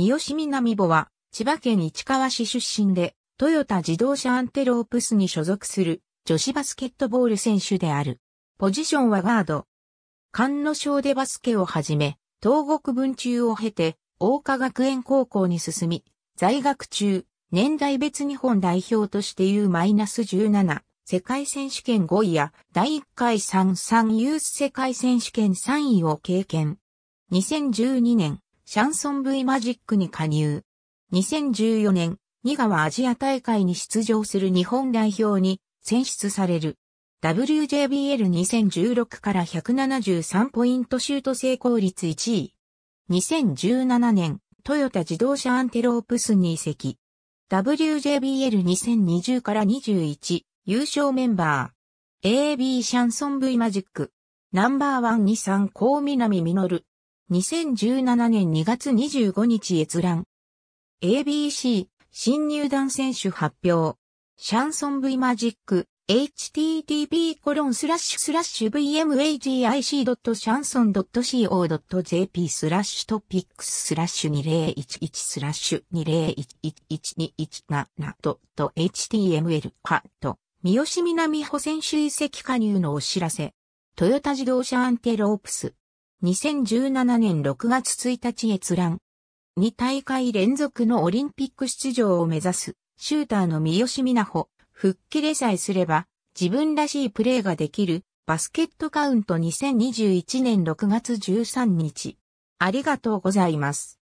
三好南穂は、千葉県市川市出身で、トヨタ自動車アンテロープスに所属する女子バスケットボール選手である。ポジションはガード。関野省でバスケをはじめ、東国文中を経て、大科学園高校に進み、在学中、年代別日本代表として U-17 世界選手権5位や第1回33ユース世界選手権3位を経験。2012年、シャンソン V マジックに加入。2014年、ニガはアジア大会に出場する日本代表に選出される。WJBL2016 から173ポイントシュート成功率1位。2017年、トヨタ自動車アンテロープスに移籍。WJBL2020 から21、優勝メンバー。AB シャンソン V マジック。ナンバーワンに参高南実。2017年2月25日閲覧。ABC 新入団選手発表。シャンソン V マジック http コロンスラッシュスラッシュ vmagic.shanson.co.jp スラッシュトピックススラッシュ2011スラッシュ20111217 .html ハット三好南穂選手移籍加入のお知らせ。トヨタ自動車アンテロープス2017年6月1日閲覧。2大会連続のオリンピック出場を目指す、シューターの三好美奈穂。復帰でさえすれば、自分らしいプレーができる、バスケットカウント2021年6月13日。ありがとうございます。